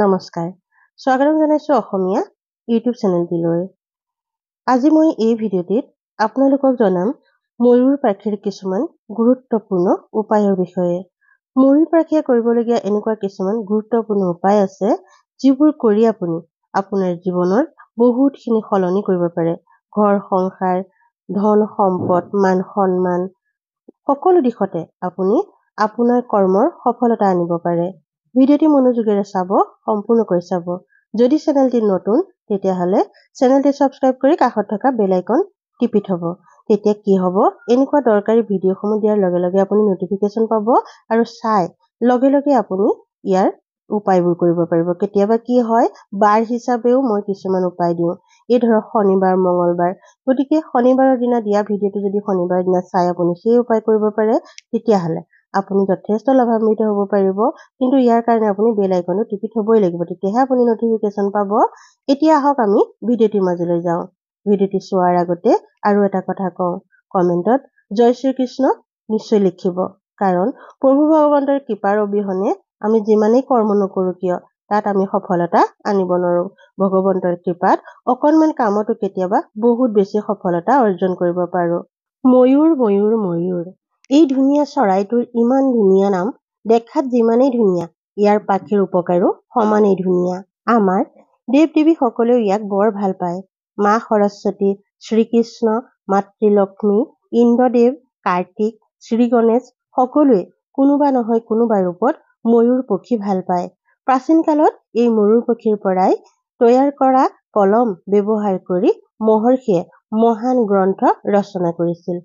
নমস্কাৰ স্বাগতম জনাইছো অসমীয়া ইউটিউব চেনেলটিলৈ আজি মই এই ভিডিঅ'টিত আপোনালোকক জনাম ময়ূৰ পাখিৰ কিছুমান গুৰুত্বপূৰ্ণ উপায়ৰ বিষয়ে ময়ূৰ পাখিয়ে কৰিবলগীয়া এনেকুৱা কিছুমান গুৰুত্বপূৰ্ণ উপায় আছে যিবোৰ কৰি আপুনি আপোনাৰ জীৱনৰ বহুতখিনি সলনি কৰিব পাৰে ঘৰ সংসাৰ ধন সম্পদ মান সন্মান সকলো দিশতে আপুনি আপোনাৰ কৰ্মৰ সফলতা আনিব পাৰে ভিডিঅ'টি মনোযোগেৰে চাব সম্পূৰ্ণকৈ চাব যদি চেনেলটি নতুন তেতিয়াহ'লে চেনেলটি ছাবস্ক্ৰাইব কৰি কাষত থকা বেলাইকন টিপি থ'ব তেতিয়া কি হ'ব এনেকুৱা দৰকাৰী ভিডিঅ'সমূহ দিয়াৰ লগে লগে আপুনি ন'টিফিকেশ্যন পাব আৰু চাই লগে লগে আপুনি ইয়াৰ উপায়বোৰ কৰিব পাৰিব কেতিয়াবা কি হয় বাৰ হিচাপেও মই কিছুমান উপায় দিওঁ এই ধৰক শনিবাৰ মঙলবাৰ গতিকে শনিবাৰৰ দিনা দিয়া ভিডিঅ'টো যদি শনিবাৰৰ দিনা চাই আপুনি সেই উপায় কৰিব পাৰে তেতিয়াহ'লে আপুনি যথেষ্ট লাভান্বিত হ'ব পাৰিব কিন্তু ইয়াৰ কাৰণে আপুনি বেল আইকনটো টিপি থ'বই লাগিব তেতিয়াহে আপুনি নটিফিকেশ্যন পাব এতিয়া আহক আমি ভিডিঅ'টোৰ মাজলৈ যাওঁ ভিডিঅ'টো চোৱাৰ আগতে আৰু এটা কথা কওঁ কমেণ্টত জয় শ্ৰীকৃষ্ণ নিশ্চয় লিখিব কাৰণ প্ৰভু ভগৱন্তৰ কৃপাৰ অবিহনে আমি যিমানেই কৰ্ম নকৰোঁ কিয় তাত আমি সফলতা আনিব নোৱাৰোঁ ভগৱন্তৰ কৃপাত অকণমান কামতো কেতিয়াবা বহুত বেছি সফলতা অৰ্জন কৰিব পাৰোঁ ময়ূৰ ময়ূৰ ময়ূৰ এই ধুনীয়া চৰাইটোৰ ইমান ধুনীয়া নাম দেখাত যিমানেই ধুনীয়া ইয়াৰ পাখিৰ উপকাৰো সমানেই ধুনীয়া আমাৰ দেৱ দেৱীসকলেও ইয়াক বৰ ভাল পায় মা সৰস্বতী শ্ৰীকৃষ্ণ মাতৃ লক্ষ্মী ইন্দ্ৰদেৱ কাৰ্তিক শ্ৰী গণেশ সকলোৱে কোনোবা নহয় কোনোবা ৰূপত ময়ূৰ পক্ষী ভাল পায় প্ৰাচীন কালত এই ময়ূৰ পক্ষীৰ পৰাই তৈয়াৰ কৰা কলম ব্যৱহাৰ কৰি মহৰ্ষিয়ে মহান গ্ৰন্থ ৰচনা কৰিছিল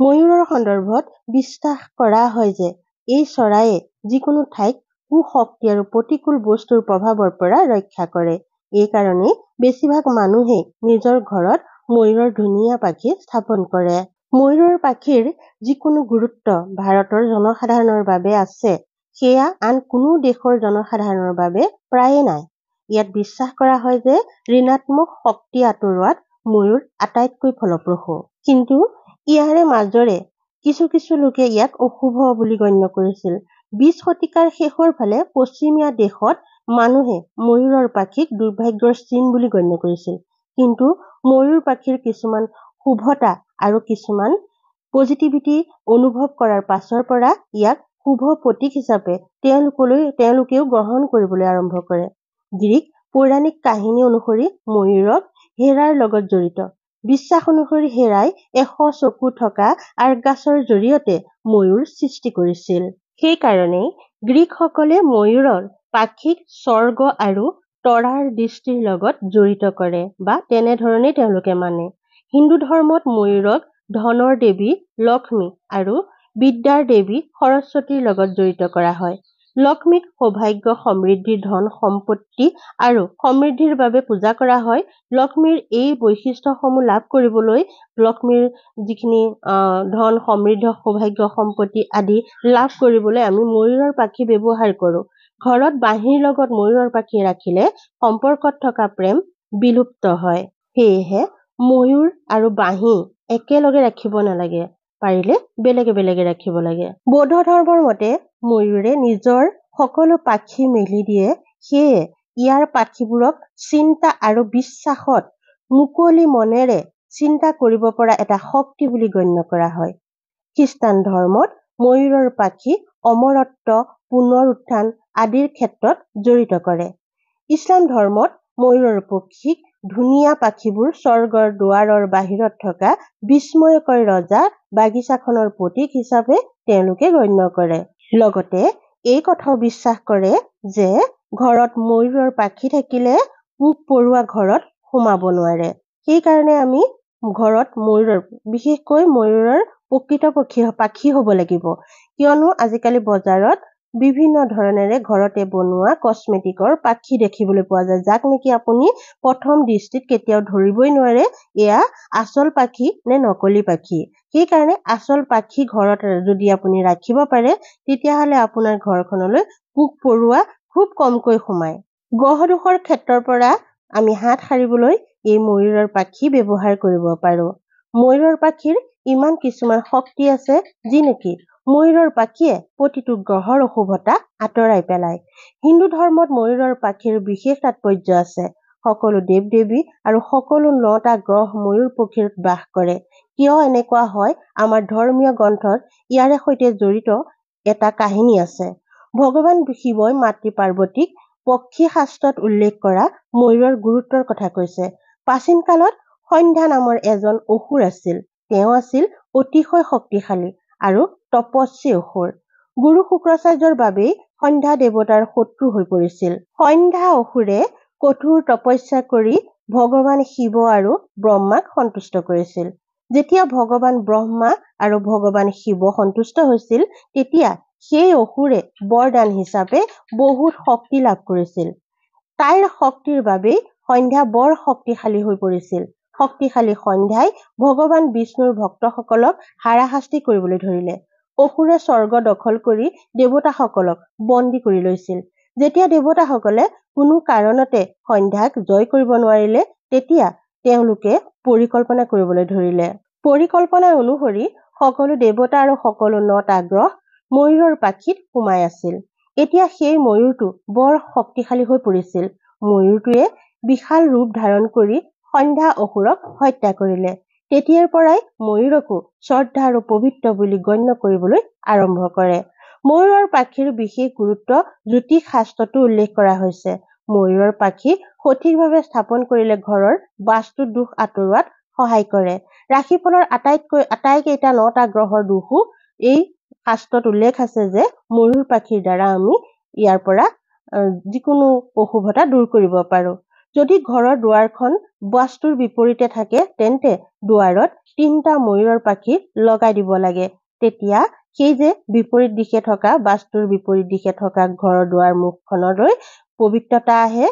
ময়ূৰৰ সন্দৰ্ভত বিশ্বাস কৰা হয় যে এই চৰায়ে যিকোনো ঠাইত কু শক্তি আৰু প্ৰতিকূল বস্তুৰ প্ৰভাৱৰ পৰা ৰক্ষা কৰে এই এইকাৰণে বেছিভাগ মানুহে নিজৰ ঘৰত ময়ূৰৰ ধুনীয়া পাখি স্থাপন কৰে ময়ূৰৰ পাখিৰ যিকোনো গুৰুত্ব ভাৰতৰ জনসাধাৰণৰ বাবে আছে সেয়া আন কোনো দেশৰ জনসাধাৰণৰ বাবে প্ৰায়ে নাই ইয়াত বিশ্বাস কৰা হয় যে ঋণাত্মক শক্তি আঁতৰোৱাত ময়ূৰ আটাইতকৈ ফলপ্ৰসূ কিন্তু ইয়াৰে মাজৰে কিছু কিছু লোকে ইয়াক অশুভ বুলি গণ্য কৰিছিল বিশ শতিকাৰ শেষৰ ফালে পশ্চিমীয়া দেশত মানুহে ময়ূৰৰ পাখিক দুৰ্ভাগ্যৰ চিন বুলি গণ্য কৰিছিল কিন্তু ময়ূৰ পাখিৰ কিছুমান শুভতা আৰু কিছুমান পজিটিভিটি অনুভৱ কৰাৰ পাছৰ পৰা ইয়াক শুভ প্ৰতীক হিচাপে তেওঁলোকলৈ তেওঁলোকেও গ্ৰহণ কৰিবলৈ আৰম্ভ কৰে গ্ৰীক পৌৰাণিক কাহিনী অনুসৰি ময়ূৰক হেৰাৰ লগত জড়িত বিশ্বাস অনুসৰি হেৰাই এশ চকু থকা আৰ্গাছৰ জৰিয়তে ময়ূৰ সৃষ্টি কৰিছিল সেইকাৰণেই গ্ৰীকসকলে ময়ূৰৰ পাক্ষিক স্বৰ্গ আৰু তৰাৰ দৃষ্টিৰ লগত জড়িত কৰে বা তেনেধৰণেই তেওঁলোকে মানে হিন্দু ধৰ্মত ময়ূৰক ধনৰ দেৱী লক্ষ্মী আৰু বিদ্যাৰ দেৱী সৰস্বতীৰ লগত জড়িত কৰা হয় লক্ষ্মীক সৌভাগ্য সমৃদ্ধি ধন সম্পত্তি আৰু সমৃদ্ধিৰ বাবে পূজা কৰা হয় লক্ষ্মীৰ এই বৈশিষ্ট্যসমূহ লাভ কৰিবলৈ লক্ষ্মীৰ যিখিনি আহ ধন সমৃদ্ধ সৌভাগ্য সম্পত্তি আদি লাভ কৰিবলৈ আমি ময়ূৰৰ পাখি ব্যৱহাৰ কৰোঁ ঘৰত বাঁহীৰ লগত ময়ূৰৰ পাখি ৰাখিলে সম্পৰ্কত থকা প্ৰেম বিলুপ্ত হয় সেয়েহে ময়ূৰ আৰু বাঁহী একেলগে ৰাখিব নালাগে পাৰিলে বেলেগে বেলেগে ৰাখিব লাগে বৌদ্ধ ধৰ্মৰ মতে ময়ূৰে নিজৰ সকলো পাখি মেলি দিয়ে সেয়ে ইয়াৰ পাখিবোৰক চিন্তা আৰু বিশ্বাসত মুকলি মনেৰে চিন্তা কৰিব পৰা এটা শক্তি বুলি গণ্য কৰা হয় খ্ৰীষ্টান ধৰ্মত ময়ূৰৰ পাখি অমৰত্ব পুনৰ উত্থান আদিৰ ক্ষেত্ৰত জড়িত কৰে ইছলাম ধৰ্মত ময়ূৰৰ পক্ষীক ধুনীয়া পাখিবোৰ স্বৰ্গৰ দুৱাৰৰ বাহিৰত থকা বিস্ময়কৰ ৰজা বাগিচাখনৰ প্ৰতীক হিচাপে তেওঁলোকে গণ্য কৰে লগতে এই কথাও বিশ্বাস কৰে যে ঘৰত ময়ূৰৰ পাখি থাকিলে পোক পৰুৱা ঘৰত সোমাব নোৱাৰে সেইকাৰণে আমি ঘৰত ময়ূৰৰ বিশেষকৈ ময়ূৰৰ প্ৰকৃত পক্ষী পাখি হ'ব লাগিব কিয়নো আজিকালি বজাৰত বিভিন্ন ধৰণেৰে ঘৰতে বনোৱা কচমেটিকৰ পাখি দেখিবলৈ পোৱা যায় যাক নেকি আপুনি প্ৰথম দৃষ্টিত কেতিয়াও ধৰিবই নোৱাৰে এয়া আচল পাখি নে নকলি পাখি সেইকাৰণে আচল পাখি ঘৰত যদি আপুনি ৰাখিব পাৰে তেতিয়া হলে আপোনাৰ ঘৰখনলৈ পোক পৰুৱা খুব কমকৈ সোমায় গ্ৰহদোষৰ ক্ষেত্ৰৰ পৰা আমি হাত সাৰিবলৈ এই ময়ূৰৰ পাখি ব্যৱহাৰ কৰিব পাৰো ময়ূৰৰ পাখিৰ ইমান কিছুমান শক্তি আছে যি নেকি ময়ূৰৰ পাখিয়ে প্ৰতিটো গ্ৰহৰ অশুভতা আঁতৰাই পেলায় হিন্দু ধৰ্মত ময়ূৰৰ পাখিৰ বিশেষ তাৎপৰ্য আছে সকলো দেৱ দেৱী আৰু সকলো নটা গ্ৰহ ময়ূৰ পক্ষীত বাস কৰে কিয় এনেকুৱা হয় আমাৰ ধৰ্মীয় গ্ৰন্থত ইয়াৰে সৈতে জড়িত এটা কাহিনী আছে ভগৱান শিৱই মাতৃ পাৰ্বতীক পক্ষী শাস্ত্ৰত উল্লেখ কৰা ময়ূৰৰ গুৰুত্বৰ কথা কৈছে প্ৰাচীন কালত সন্ধ্যা নামৰ এজন অসুৰ আছিল তেওঁ আছিল অতিশয় শক্তিশালী আৰু তপস্বী অসুৰ গুৰু শুক্ৰাচাৰ্যৰ বাবেই সন্ধ্যা দেৱতাৰ শত্ৰু হৈ পৰিছিল সন্ধ্যা অসুৰে কঠোৰ তপস্যা কৰি ভগৱান শিৱ আৰু ব্ৰহ্মাক সন্তুষ্ট কৰিছিল যেতিয়া ভগৱান ব্ৰহ্মা আৰু ভগৱান শিৱ সন্তুষ্ট হৈছিল তেতিয়া সেই অসুৰে বৰদান হিচাপে বহুত শক্তি লাভ কৰিছিল তাইৰ শক্তিৰ বাবেই সন্ধ্যা বৰ শক্তিশালী হৈ পৰিছিল শক্তিশালী সন্ধ্যাই ভগৱান বিষ্ণুৰ ভক্তসকলক হাৰাশাস্তি কৰিবলৈ ধৰিলে অসুৰে স্বৰ্গ দখল কৰি দেৱতাসকলক বন্দী কৰি লৈছিল যেতিয়া দেৱতাসকলে কোনো কাৰণতে সন্ধ্যাক জয় কৰিব নোৱাৰিলে তেতিয়া তেওঁলোকে পৰিকল্পনা কৰিবলৈ ধৰিলে পৰিকল্পনা অনুসৰি সকলো দেৱতা আৰু সকলো নট আগ্ৰহ ময়ূৰৰ পাখিত সোমাই আছিল এতিয়া সেই ময়ূৰটো বৰ শক্তিশালী হৈ পৰিছিল ময়ূৰটোৱে বিশাল ৰূপ ধাৰণ কৰি সন্ধ্যা অসুৰক হত্যা কৰিলে তেতিয়াৰ পৰাই ময়ূৰকো শ্ৰদ্ধা আৰু পবিত্ৰ বুলি গণ্য কৰিবলৈ আৰম্ভ কৰে ময়ূৰৰ পাখিৰ বিশেষ গুৰুত্ব জ্যোতিষ শাস্ত্ৰতো উল্লেখ কৰা হৈছে ময়ূৰৰ পাখি সঠিকভাৱে স্থাপন কৰিলে ঘৰৰ বাস্তু দোষ আঁতৰোৱাত সহায় কৰে ৰাশিফলৰ আটাইতকৈ আটাইকেইটা নটা গ্ৰহৰ দোষো এই শাস্ত্ৰত উল্লেখ আছে যে ময়ূৰ পাখিৰ দ্বাৰা আমি ইয়াৰ পৰা যিকোনো অশুভতা দূৰ কৰিব পাৰোঁ যদি ঘৰৰ দুৱাৰখন বাস্তুৰ বিপৰীতে থাকে তেন্তে দুৱাৰত তিনিটা ময়ূৰৰ পাখি লগাই দিব লাগে তেতিয়া সেই যে বিপৰীত দিশে থকা বাস্তুৰ বিপৰীত দিশে থকা ঘৰৰ দুৱাৰ মুখখনলৈ পবিত্ৰতা আহে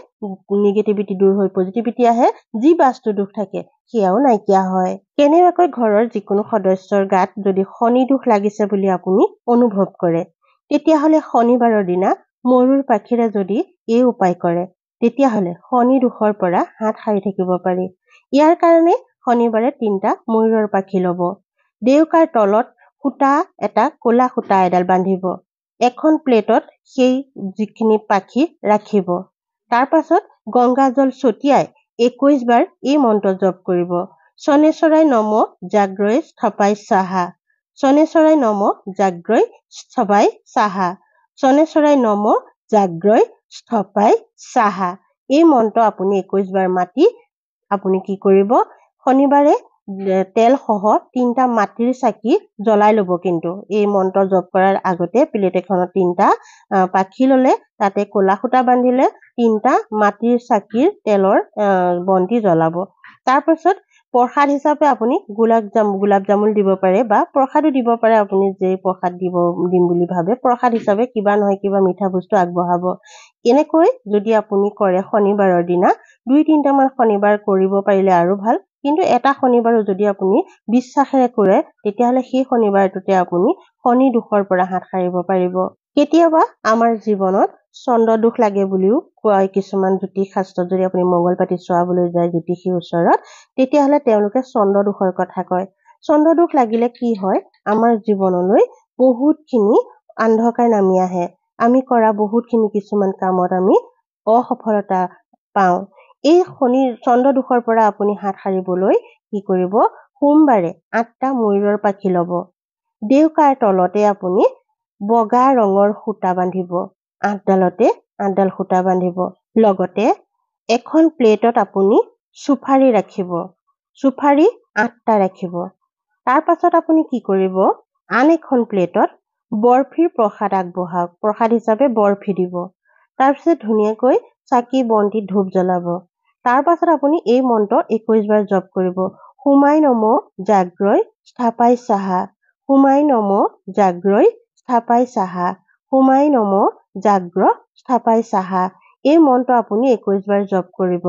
নিগেটিভিটি দূৰ হৈ পজিটিভিটি আহে যি বাস্তু দুখ থাকে সেয়াও নাইকিয়া হয় কেনেবাকৈ ঘৰৰ যিকোনো সদস্যৰ গাত যদি শনি দোষ লাগিছে বুলি আপুনি অনুভৱ কৰে তেতিয়াহ'লে শনিবাৰৰ দিনা মৰুৰ পাখিৰে যদি এই উপায় কৰে তেতিয়াহ'লে শনি দুখৰ পৰা হাত সাৰি থাকিব পাৰি ইয়াৰ কাৰণে শনিবাৰে তিনিটা ময়ূৰৰ পাখি ল'ব ডেউকাৰ তলত সূতা এটা ক'লা সূতা এডাল বান্ধিব এখন প্লেটত সেই যিখিনি পাখি ৰাখিব তাৰ পাছত গংগা জল ছটিয়াই বাৰ এই মন্ত্ৰ জপ কৰিব চনে চৰাই নম জাগ্ৰই স্থপাই চাহা চনে চৰাই নম জাগ্ৰই স্থপাই চাহা চনে চৰাই নম জাগ্ৰই স্থপাই চাহা এই মন্ত্ৰ আপুনি বাৰ মাতি আপুনি কি কৰিব শনিবাৰে তেলসহ তিনিটা মাটিৰ চাকি জ্বলাই ল'ব কিন্তু এই মন্ত্ৰ জপ কৰাৰ আগতে প্লেট এখনত তিনিটা পাখি ল'লে তাতে ক'লা সূতা বান্ধিলে তিনিটা মাটিৰ চাকিৰ তেলৰ বন্তি জ্বলাব তাৰ পাছত প্ৰসাদ হিচাপে আপুনি গোলাপ জাম গোলাপ জামুন দিব পাৰে বা প্ৰসাদো দিব পাৰে আপুনি যে প্ৰসাদ দিব দিম বুলি ভাবে প্ৰসাদ হিচাপে কিবা নহয় কিবা মিঠা বস্তু আগবঢ়াব এনেকৈ যদি আপুনি কৰে শনিবাৰৰ দিনা দুই তিনিটামান শনিবাৰ কৰিব পাৰিলে আৰু ভাল কিন্তু এটা শনিবাৰো যদি আপুনি বিশ্বাসেৰে কৰে তেতিয়াহ'লে সেই শনিবাৰটোতে আপুনি শনি দোষৰ পৰা হাত সাৰিব পাৰিব কেতিয়াবা আমাৰ জীৱনত চন্দ্ৰ দোষ লাগে বুলিও কোৱা কিছুমান জ্যোতিষ শাস্ত্ৰত যদি আপুনি মংগল পাতি চোৱাবলৈ যায় জ্যোতিষীৰ ওচৰত তেতিয়াহ'লে তেওঁলোকে চন্দ্ৰ দোষৰ কথা কয় চন্দ্ৰ দোষ লাগিলে কি হয় আমাৰ জীৱনলৈ বহুতখিনি অন্ধকাৰ নামি আহে আমি কৰা বহুতখিনি কিছুমান কামত আমি অসফলতা পাওঁ এই শনি চন্দ্ৰদোষৰ পৰা আপুনি হাত সাৰিবলৈ কি কৰিব সোমবাৰে আঠটা ময়ূৰৰ পাখি ল'ব ডেউকাৰ তলতে আপুনি বগা ৰঙৰ সূতা বান্ধিব আঠডালতে আঠডাল সূতা বান্ধিব লগতে এখন প্লেটত আপুনি চুফাৰী ৰাখিব চুফাৰি আঠটা ৰাখিব তাৰ পাছত আপুনি কি কৰিব আন এখন প্লেটত বৰফিৰ প্ৰসাদ আগবঢ়াওক প্ৰসাদ হিচাপে বৰফি দিব তাৰপিছত ধুনীয়াকৈ চাকি বন্তি ধূপ জ্বলাব তাৰপাছত আপুনি এই মন্ত্ৰ একৈশবাৰ জপ কৰিব সোমাই নম জাগ্ৰই স্থাপাই চাহা সোমাই নম জাগ্ৰই স্থাপাই চাহা সোমাই নম জাগ্ৰ স্থাপাই চাহা এই মন্ত্ৰ আপুনি একৈশ বাৰ জপ কৰিব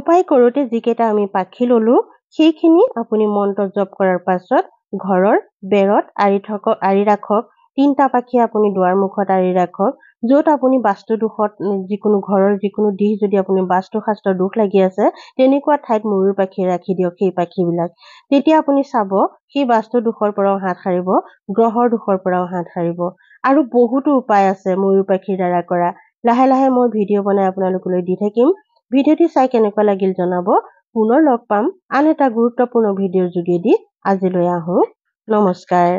উপায় কৰোঁতে যিকেইটা আমি পাখি ললোঁ সেইখিনি আপুনি মন্ত্ৰ জপ কৰাৰ পাছত ঘৰৰ বেৰত আঁৰি থকা আঁৰি ৰাখক তিনিটা পাখি আপুনি দুৱাৰ মুখত আঁৰি ৰাখক য'ত আপুনি বাস্তু দোষত যিকোনো ঘৰৰ যিকোনো দিশ যদি আপুনি বাস্তু শাস্ত্ৰ দোষ লাগি আছে তেনেকুৱা ঠাইত ময়ূৰ পাখি ৰাখি দিয়ক সেই পাখিবিলাক তেতিয়া আপুনি চাব সেই বাস্তু দোষৰ পৰাও হাত সাৰিব গ্ৰহৰ দোষৰ পৰাও হাত সাৰিব আৰু বহুতো উপায় আছে ময়ূৰ পাখিৰ দ্বাৰা কৰা লাহে লাহে মই ভিডিঅ' বনাই আপোনালোকলৈ দি থাকিম ভিডিঅ'টি চাই কেনেকুৱা লাগিল জনাব পুনৰ লগ পাম আন এটা গুৰুত্বপূৰ্ণ ভিডিঅ'ৰ যোগেদি আজিলৈ আহোঁ নমস্কাৰ